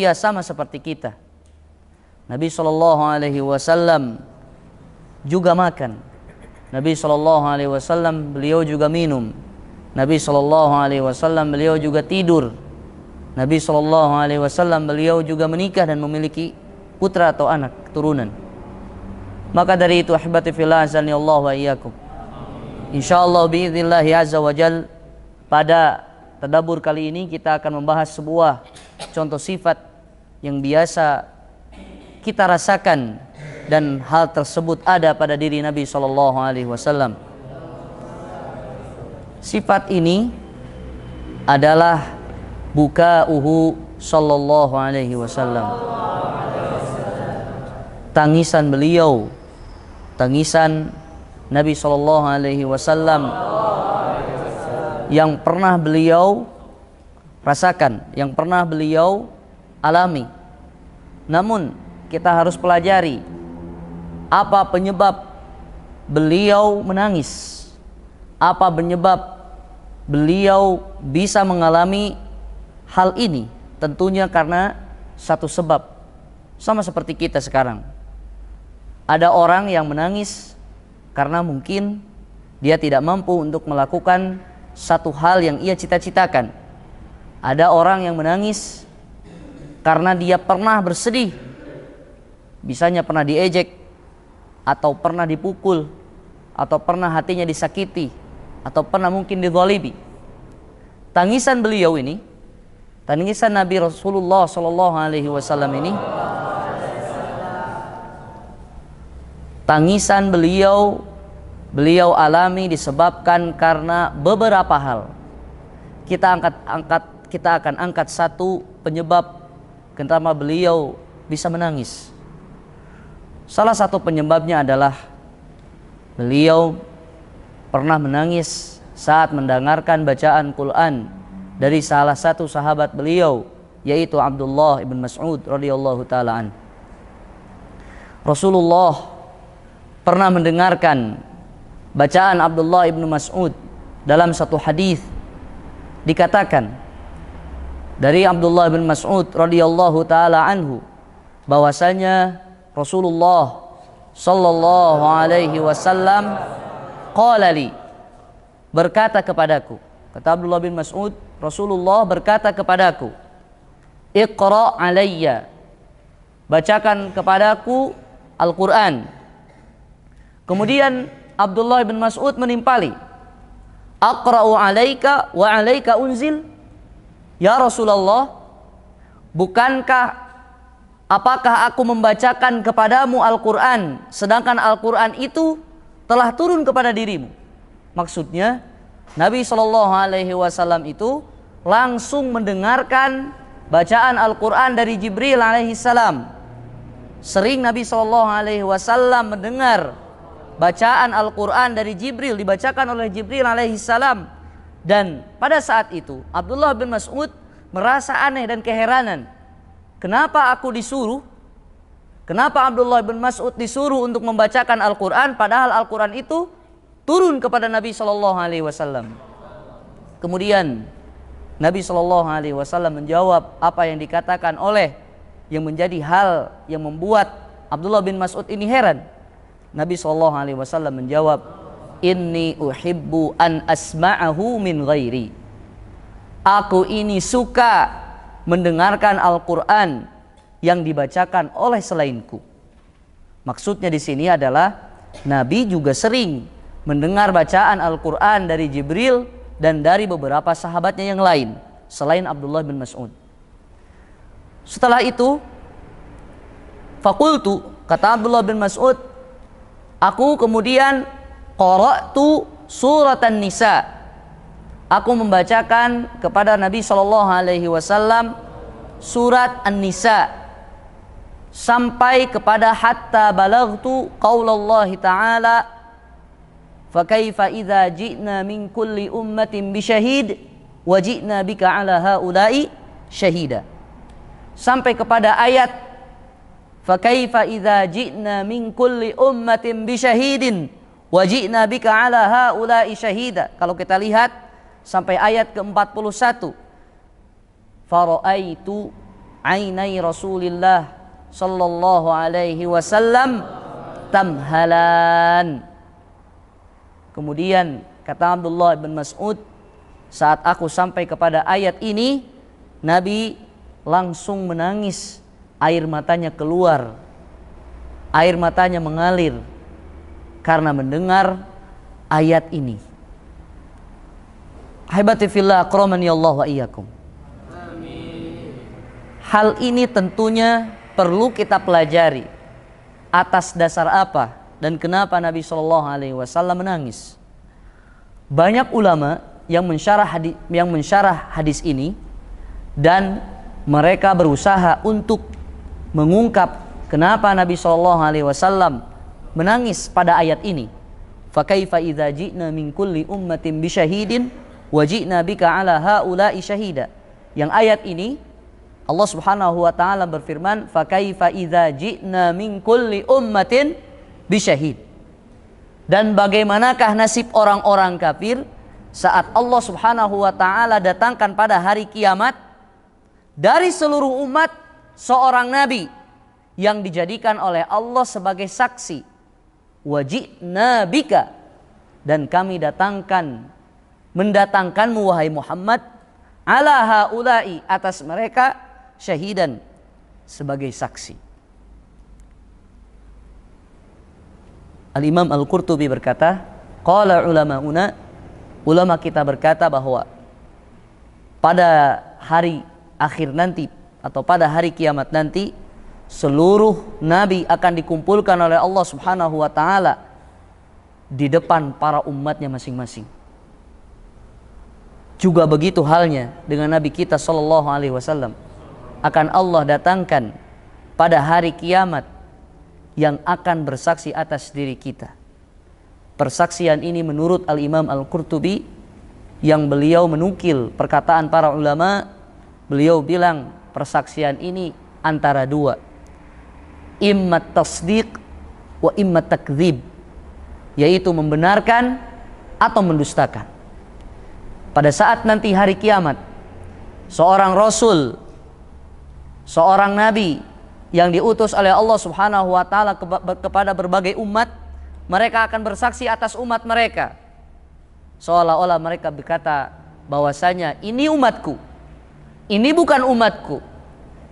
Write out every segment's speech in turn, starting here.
ya sama seperti kita. Nabi Shallallahu Alaihi Wasallam juga makan. Nabi Shallallahu Alaihi Wasallam beliau juga minum. Nabi Shallallahu Alaihi Wasallam beliau juga tidur. Nabi Shallallahu Alaihi Wasallam beliau juga menikah dan memiliki putra atau anak turunan Maka dari itu ahbati fillah azani Allah wa iyyakum. Insyaallah biidillahi azza wa pada tadabbur kali ini kita akan membahas sebuah contoh sifat yang biasa kita rasakan dan hal tersebut ada pada diri Nabi Shallallahu Alaihi Wasallam. Sifat ini adalah buka uhu Shallallahu Alaihi Wasallam. Tangisan beliau, tangisan Nabi Shallallahu Alaihi Wasallam yang pernah beliau rasakan, yang pernah beliau alami. Namun kita harus pelajari apa penyebab beliau menangis. Apa penyebab beliau bisa mengalami hal ini? Tentunya karena satu sebab. Sama seperti kita sekarang. Ada orang yang menangis karena mungkin dia tidak mampu untuk melakukan satu hal yang ia cita-citakan. Ada orang yang menangis karena dia pernah bersedih, bisanya pernah diejek, atau pernah dipukul, atau pernah hatinya disakiti, atau pernah mungkin didolibi. Tangisan beliau ini, tangisan Nabi Rasulullah Shallallahu Alaihi Wasallam ini, tangisan beliau beliau alami disebabkan karena beberapa hal. Kita angkat angkat kita akan angkat satu penyebab kenapa beliau bisa menangis. Salah satu penyebabnya adalah beliau pernah menangis saat mendengarkan bacaan Quran dari salah satu sahabat beliau yaitu Abdullah ibn Mas'ud radhiyallahu taalaan. Rasulullah pernah mendengarkan bacaan Abdullah ibn Mas'ud dalam satu hadis dikatakan dari Abdullah bin Mas'ud radhiyallahu taala anhu bahwasanya Rasulullah sallallahu alaihi wasallam qala li berkata kepadaku kata Abdullah bin Mas'ud Rasulullah berkata kepadaku Iqra alayya bacakan kepadaku Al-Qur'an kemudian Abdullah bin Mas'ud menimpali Aqra'u alaika wa alaika unzil Ya Rasulullah, bukankah apakah aku membacakan kepadamu Al-Quran, sedangkan Al-Quran itu telah turun kepada dirimu? Maksudnya, Nabi Shallallahu Alaihi Wasallam itu langsung mendengarkan bacaan Al-Quran dari Jibril Salam. Sering Nabi Shallallahu Alaihi Wasallam mendengar bacaan Al-Quran dari Jibril dibacakan oleh Jibril Salam dan pada saat itu Abdullah bin Mas'ud merasa aneh dan keheranan. Kenapa aku disuruh? Kenapa Abdullah bin Mas'ud disuruh untuk membacakan Al-Quran padahal Al-Quran itu turun kepada Nabi Shallallahu Alaihi Wasallam. Kemudian Nabi Shallallahu Alaihi Wasallam menjawab apa yang dikatakan oleh yang menjadi hal yang membuat Abdullah bin Mas'ud ini heran. Nabi Shallallahu Alaihi Wasallam menjawab, inni uhibbu an asma'ahu min ghairi. Aku ini suka mendengarkan Al-Qur'an yang dibacakan oleh selainku. Maksudnya di sini adalah Nabi juga sering mendengar bacaan Al-Qur'an dari Jibril dan dari beberapa sahabatnya yang lain selain Abdullah bin Mas'ud. Setelah itu, fakultu kata Abdullah bin Mas'ud, aku kemudian qara'tu suratan nisa aku membacakan kepada Nabi Shallallahu alaihi wasallam surat An-Nisa sampai kepada hatta balagtu qaulallahi ta'ala fakaifa idza ji'na min kulli ummatin bi syahid wa ji'na bika ala haula'i syahida sampai kepada ayat fakaifa idza ji'na min kulli ummatin bi syahidin Wajina bika ala haula'i syahida. Kalau kita lihat sampai ayat ke-41. itu ainai Rasulillah sallallahu alaihi wasallam tamhalan. Kemudian kata Abdullah bin Mas'ud, saat aku sampai kepada ayat ini, Nabi langsung menangis, air matanya keluar. Air matanya mengalir karena mendengar ayat ini. Haibati fillah akramani Allah wa iyyakum. Hal ini tentunya perlu kita pelajari atas dasar apa dan kenapa Nabi Shallallahu alaihi wasallam menangis. Banyak ulama yang mensyarah hadis yang mensyarah hadis ini dan mereka berusaha untuk mengungkap kenapa Nabi Shallallahu alaihi wasallam menangis pada ayat ini. Fakaifa idza ji'na min kulli ummatin bisyahidin wa ji'na bika ala haula'i syahida. Yang ayat ini Allah Subhanahu wa taala berfirman, "Fakaifa idza ji'na min kulli ummatin bisyahid." Dan bagaimanakah nasib orang-orang kafir saat Allah Subhanahu wa taala datangkan pada hari kiamat dari seluruh umat seorang nabi yang dijadikan oleh Allah sebagai saksi Nabi bika dan kami datangkan mendatangkanmu wahai Muhammad ala haula'i atas mereka syahidan sebagai saksi. Al-Imam Al-Qurtubi berkata, qala una ulama kita berkata bahwa pada hari akhir nanti atau pada hari kiamat nanti seluruh nabi akan dikumpulkan oleh Allah Subhanahu wa taala di depan para umatnya masing-masing. Juga begitu halnya dengan nabi kita sallallahu alaihi wasallam akan Allah datangkan pada hari kiamat yang akan bersaksi atas diri kita. Persaksian ini menurut Al-Imam Al-Qurtubi yang beliau menukil perkataan para ulama, beliau bilang persaksian ini antara dua imma tasdiq wa imma takdzib yaitu membenarkan atau mendustakan. Pada saat nanti hari kiamat seorang rasul seorang nabi yang diutus oleh Allah Subhanahu wa taala kepada berbagai umat mereka akan bersaksi atas umat mereka seolah-olah mereka berkata bahwasanya ini umatku ini bukan umatku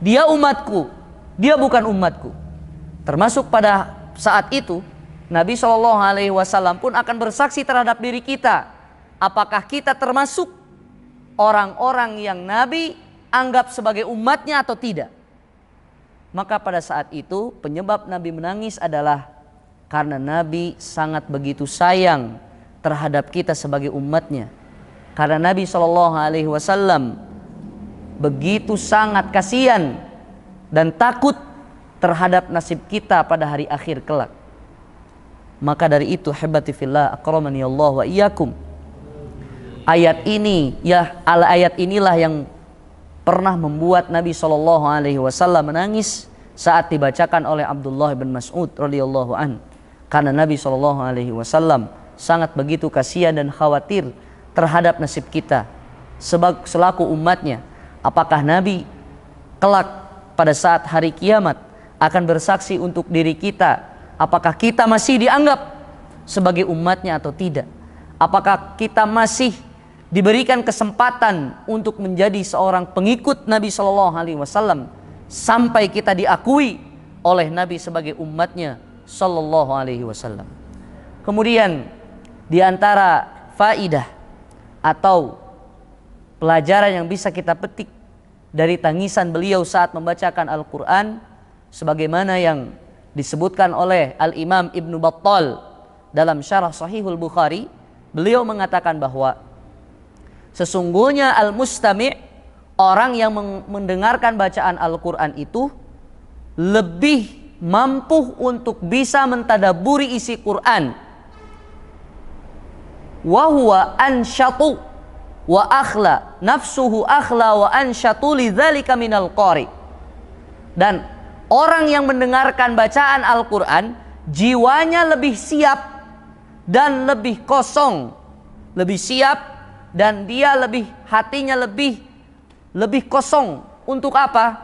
dia umatku dia bukan umatku Termasuk pada saat itu Nabi Shallallahu Alaihi Wasallam pun akan bersaksi terhadap diri kita. Apakah kita termasuk orang-orang yang Nabi anggap sebagai umatnya atau tidak? Maka pada saat itu penyebab Nabi menangis adalah karena Nabi sangat begitu sayang terhadap kita sebagai umatnya. Karena Nabi Shallallahu Alaihi Wasallam begitu sangat kasihan dan takut terhadap nasib kita pada hari akhir kelak. Maka dari itu hebati fillah akramani Allah wa iyyakum. Ayat ini ya al ayat inilah yang pernah membuat Nabi Shallallahu alaihi wasallam menangis saat dibacakan oleh Abdullah bin Mas'ud radhiyallahu an karena Nabi Shallallahu alaihi wasallam sangat begitu kasihan dan khawatir terhadap nasib kita sebab selaku umatnya apakah Nabi kelak pada saat hari kiamat akan bersaksi untuk diri kita apakah kita masih dianggap sebagai umatnya atau tidak. Apakah kita masih diberikan kesempatan untuk menjadi seorang pengikut Nabi Shallallahu Alaihi Wasallam sampai kita diakui oleh Nabi sebagai umatnya Shallallahu Alaihi Wasallam. Kemudian di antara faidah atau pelajaran yang bisa kita petik dari tangisan beliau saat membacakan Al-Quran sebagaimana yang disebutkan oleh Al-Imam Ibnu Battal dalam syarah Sahihul Bukhari, beliau mengatakan bahwa sesungguhnya al-mustami' orang yang mendengarkan bacaan Al-Qur'an itu lebih mampu untuk bisa mentadaburi isi Quran. Wa huwa ansyatu wa akhla nafsuhu akhla wa ansyatu lidzalika minal qari. Dan Orang yang mendengarkan bacaan Al-Quran, jiwanya lebih siap dan lebih kosong. Lebih siap dan dia lebih, hatinya lebih, lebih kosong. Untuk apa?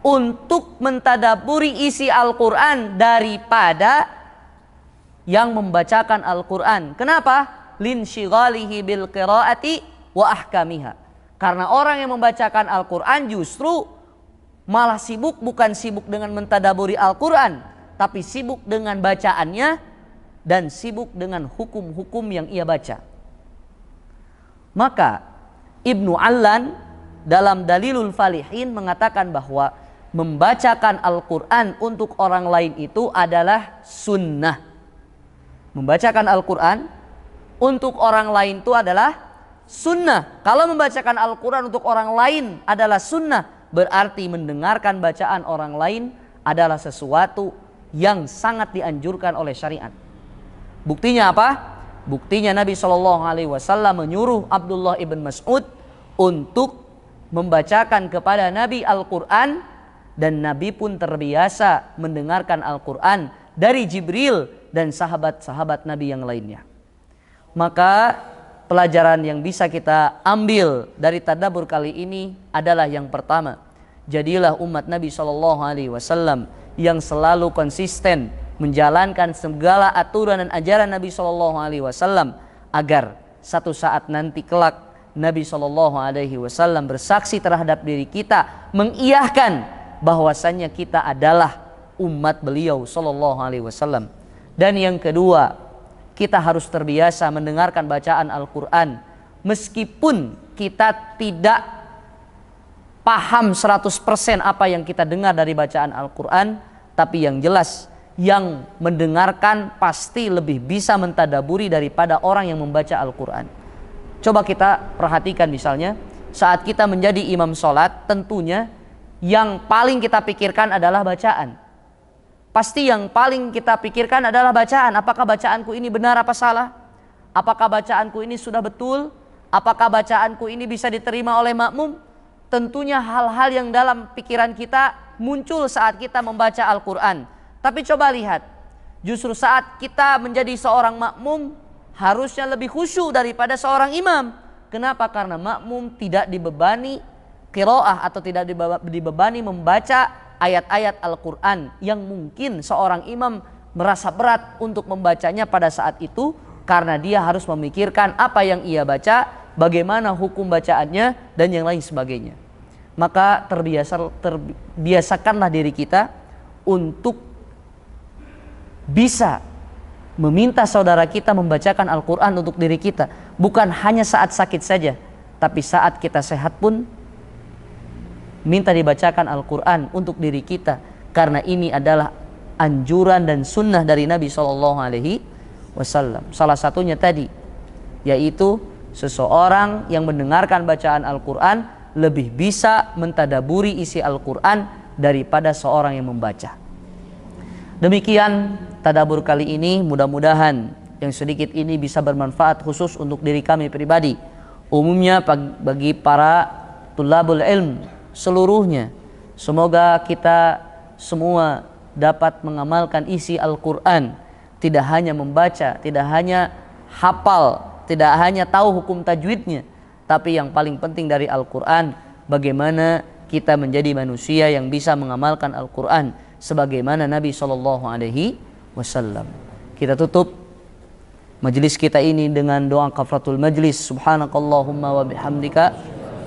Untuk mentadaburi isi Al-Quran daripada yang membacakan Al-Quran. Kenapa? Lin shigalihi bil qiraati wa ahkamiha. Karena orang yang membacakan Al-Quran justru Malah sibuk bukan sibuk dengan mentadaburi Al-Quran. Tapi sibuk dengan bacaannya dan sibuk dengan hukum-hukum yang ia baca. Maka Ibnu Allan dalam Dalilul Falihin mengatakan bahwa membacakan Al-Quran untuk orang lain itu adalah sunnah. Membacakan Al-Quran untuk orang lain itu adalah sunnah. Kalau membacakan Al-Quran untuk orang lain adalah sunnah, berarti mendengarkan bacaan orang lain adalah sesuatu yang sangat dianjurkan oleh syariat. Buktinya apa? Buktinya Nabi Shallallahu Alaihi Wasallam menyuruh Abdullah ibn Mas'ud untuk membacakan kepada Nabi Al-Quran dan Nabi pun terbiasa mendengarkan Al-Quran dari Jibril dan sahabat-sahabat Nabi yang lainnya. Maka pelajaran yang bisa kita ambil dari tadabur kali ini adalah yang pertama, jadilah umat Nabi Shallallahu Alaihi Wasallam yang selalu konsisten menjalankan segala aturan dan ajaran Nabi Shallallahu Alaihi Wasallam agar satu saat nanti kelak Nabi Shallallahu Alaihi Wasallam bersaksi terhadap diri kita mengiyahkan bahwasannya kita adalah umat beliau Shallallahu Alaihi Wasallam dan yang kedua kita harus terbiasa mendengarkan bacaan Al-Quran meskipun kita tidak paham 100% apa yang kita dengar dari bacaan Al-Quran tapi yang jelas yang mendengarkan pasti lebih bisa mentadaburi daripada orang yang membaca Al-Quran coba kita perhatikan misalnya saat kita menjadi imam sholat tentunya yang paling kita pikirkan adalah bacaan Pasti yang paling kita pikirkan adalah bacaan. Apakah bacaanku ini benar apa salah? Apakah bacaanku ini sudah betul? Apakah bacaanku ini bisa diterima oleh makmum? Tentunya hal-hal yang dalam pikiran kita muncul saat kita membaca Al-Quran. Tapi coba lihat, justru saat kita menjadi seorang makmum harusnya lebih khusyuk daripada seorang imam. Kenapa? Karena makmum tidak dibebani kiroah atau tidak dibebani membaca ayat-ayat Al-Quran yang mungkin seorang imam merasa berat untuk membacanya pada saat itu karena dia harus memikirkan apa yang ia baca, bagaimana hukum bacaannya dan yang lain sebagainya. Maka terbiasa terbiasakanlah diri kita untuk bisa meminta saudara kita membacakan Al-Qur'an untuk diri kita, bukan hanya saat sakit saja, tapi saat kita sehat pun minta dibacakan Al-Quran untuk diri kita karena ini adalah anjuran dan sunnah dari Nabi Shallallahu Alaihi Wasallam. Salah satunya tadi yaitu seseorang yang mendengarkan bacaan Al-Quran lebih bisa mentadaburi isi Al-Quran daripada seorang yang membaca. Demikian tadabur kali ini mudah-mudahan yang sedikit ini bisa bermanfaat khusus untuk diri kami pribadi. Umumnya bagi para tulabul ilm seluruhnya. Semoga kita semua dapat mengamalkan isi Al-Quran. Tidak hanya membaca, tidak hanya hafal, tidak hanya tahu hukum tajwidnya. Tapi yang paling penting dari Al-Quran, bagaimana kita menjadi manusia yang bisa mengamalkan Al-Quran. Sebagaimana Nabi Shallallahu Alaihi Wasallam. Kita tutup majelis kita ini dengan doa kafratul majlis. Subhanakallahumma wa bihamdika.